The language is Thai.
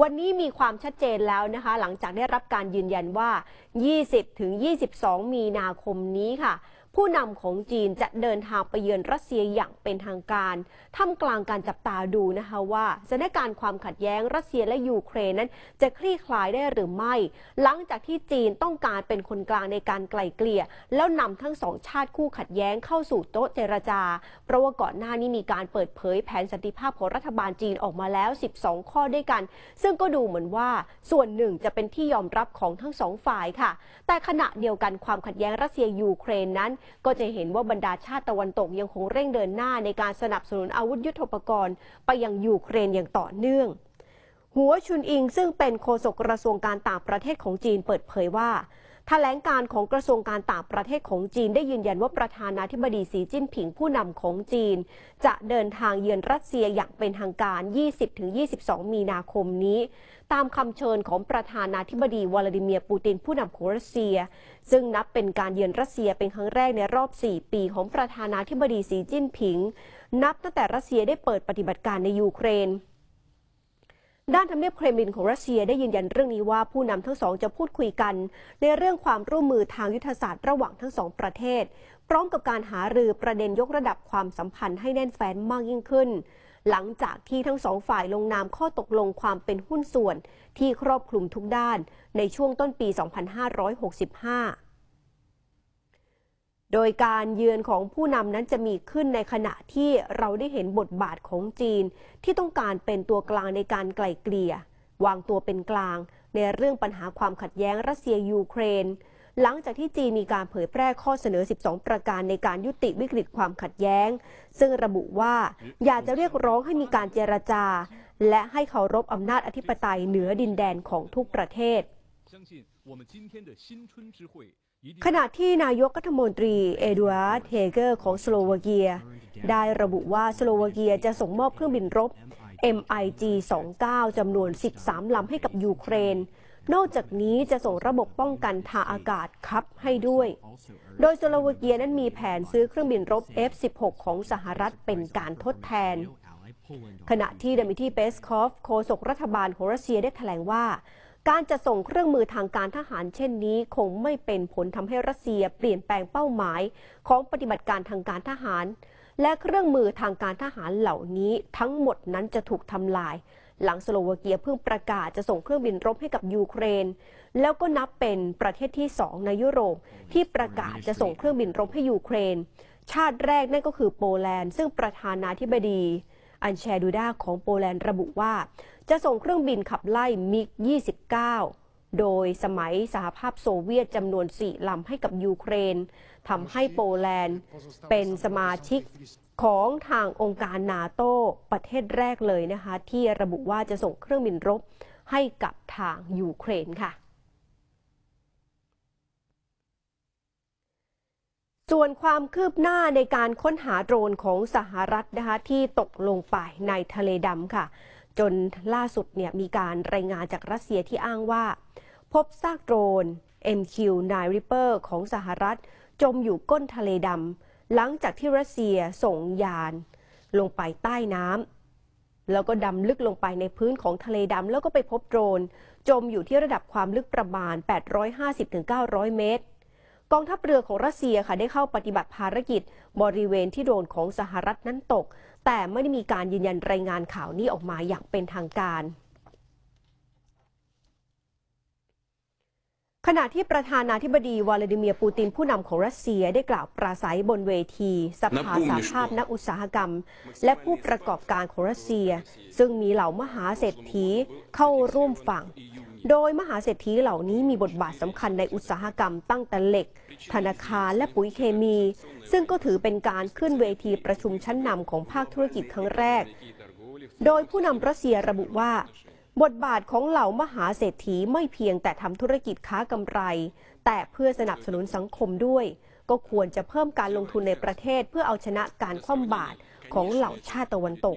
วันนี้มีความชัดเจนแล้วนะคะหลังจากได้รับการยืนยันว่า 20-22 มีนาคมนี้ค่ะผู้นำของจีนจะเดินทางไปเยือนรัสเซียอย่างเป็นทางการท่ามกลางการจับตาดูนะคะว่าสถานการณ์ความขัดแย้งรัสเซียและยูเครนนั้น จะคลี่คลายได้หรือไม่ หลังจากที่จีนต้องการเป็นคนกลางในการไกล่เกลี่ย แล้วนำทั้งสองชาติคู่ขัดแย้งเข้าสู่โต๊ะเจรจาเพราะว่าก่อนหน้านี้มีการเปิดเผยแผนสันติภาพของรัฐบาลจีนออกมาแล้ว 12 ข้อด้วยกัน ซึ่งก็ดูเหมือนว่าส่วนหนึ่งจะเป็นที่ยอมรับของทั้งสองฝ่ายค่ะ แต่ขณะเดียวกันความขัดแย้งรัสเซียยูเครนนั้นก็จะเห็นว่าบรรดาชาติตะวันตกยังคงเร่งเดินหน้าในการสนับสนุนอาวุธยุโทโธปกรณ์ไปยังยูเครนอย่างต่อเนื่องหัวชุนอิงซึ่งเป็นโฆษกกระทรวงการต่างประเทศของจีนเปิดเผยว่าถแถลงการของกระทรวงการต่างประเทศของจีน ได้ยืนยันว่าประธานาธิบดีสีจิ้นผิง ผู้นำของจีน จะเดินทางเยือนรัสเซียอย่างเป็นทางการ 20-22 มีนาคมนี้ ตามคำเชิญของประธานาธิบดีวลาดิเมียร์ปูตินผู้นำของรัสเซีย ซึ่งนับเป็นการเยือนรัสเซียเป็นครั้งแรกในรอบ 4 ปีของประธานาธิบดีสีจิ้นผิง นับตั้งแต่รัสเซียได้เปิดปฏิบัติการในยูเครนด้านทำเนียบเครมลินของรัสเซียได้ยืนยันเรื่องนี้ว่าผู้นำทั้งสองจะพูดคุยกัน ในเรื่องความร่วมมือทางยุทธศาสตร์ระหว่างทั้งสองประเทศพร้อมกับการหารือประเด็นยกระดับความสัมพันธ์ให้แน่นแฟ้นมากยิ่งขึ้น หลังจากที่ทั้งสองฝ่ายลงนามข้อตกลงความเป็นหุ้นส่วนที่ครอบคลุมทุกด้าน ในช่วงต้นปี 2565โดยการเยือนของผู้นำนั้นจะมีขึ้นในขณะที่เราได้เห็นบทบาทของจีน ที่ต้องการเป็นตัวกลางในการไกล่เกลี่ย วางตัวเป็นกลาง ในเรื่องปัญหาความขัดแย้งรัสเซียยูเครน หลังจากที่จีนมีการเผยแพร่ข้อเสนอ 12 ประการในการยุติวิกฤตความขัดแย้ง ซึ่งระบุว่า อยากจะเรียกร้องให้มีการเจรจา และให้เคารพอำนาจอธิปไตยเหนือดินแดนของทุกประเทศขณะที่นายกรัฐมนตรีเอดูอาร์ดเฮเกอร์ ของสโลวาเกียได้ระบุว่าสโลวาเกียจะส่งมอบเครื่องบินรบ MiG 29 จำนวน 13 ลำให้กับยูเครน นอกจากนี้จะส่งระบบป้องกันทางอากาศครับให้ด้วย โดยสโลวาเกียนั้นมีแผนซื้อเครื่องบินรบ F16 ของสหรัฐเป็นการทดแทน ขณะที่ดมิทีเปสคอฟโฆษกรัฐบาลของรัสเซียได้แถลงว่าการจะส่งเครื่องมือทางการทหาร เช่นนี้ คงไม่เป็นผลทำให้รัสเซียเปลี่ยนแปลงเป้าหมายของปฏิบัติการทางการทหาร และเครื่องมือทางการทหารเหล่านี้ทั้งหมดนั้นจะถูกทำลาย หลังสโลวาเกียเพิ่งประกาศจะส่งเครื่องบินรบให้กับยูเครน แล้วก็นับเป็นประเทศที่สองในยุโรปที่ประกาศจะส่งเครื่องบินรบให้ยูเครน ชาติแรกนั่นก็คือโปแลนด์ซึ่งประธานาธิบดีอันแชดูด้าของโปแลนด์ระบุว่าจะส่งเครื่องบินขับไล่มิก29 โดยสมัยสหภาพโซเวียตจำนวนสี่ลำให้กับยูเครนทำให้โปแลนด์เป็นสมาชิกของทางองค์การนาโต้ประเทศแรกเลยนะคะ ที่ระบุว่าจะส่งเครื่องบินรบให้กับทางยูเครนค่ะส่วนความคืบหน้าในการค้นหาโดรนของสหรัฐนะคะที่ตกลงไปในทะเลดำค่ะ จนล่าสุดเนี่ยมีการรายงานจากรัสเซียที่อ้างว่า พบซากโดรน MQ-9 Reaper ของสหรัฐ จมอยู่ก้นทะเลดำหลังจากที่รัสเซียส่งยานลงไปใต้น้ำแล้วก็ดำลึกลงไปในพื้นของทะเลดำแล้วก็ไปพบโดรน จมอยู่ที่ระดับความลึกประมาณ 850-900 เมตรกองทัพเรือของรัสเซียค่ะได้เข้าปฏิบัติภารกิจบริเวณที่โดนของสหรัฐนั้นตก แต่ไม่ได้มีการยืนยันรายงานข่าวนี้ออกมาอย่างเป็นทางการ ขณะที่ประธานาธิบดี วลาดิเมียร์ปูตินผู้นำของรัสเซียได้กล่าวปราศัยบนเวทีสภาสหภาพนักอุตสาหกรรม และผู้ประกอบการของรัสเซีย ซึ่งมีเหล่ามหาเศรษฐีเข้าร่วมฟังโดยมหาเศรษฐีเหล่านี้มีบทบาทสำคัญในอุตสาหกรรมตั้งแต่เหล็ก ธนาคารและปุ๋ยเคมี ซึ่งก็ถือเป็นการขึ้นเวทีประชุมชั้นนำของภาคธุรกิจครั้งแรก โดยผู้นำรัสเซียระบุว่า บทบาทของเหล่ามหาเศรษฐีไม่เพียงแต่ทำธุรกิจค้ากำไร แต่เพื่อสนับสนุนสังคมด้วย ก็ควรจะเพิ่มการลงทุนในประเทศเพื่อเอาชนะการคว่ำบาตรของเหล่าชาติตะวันตก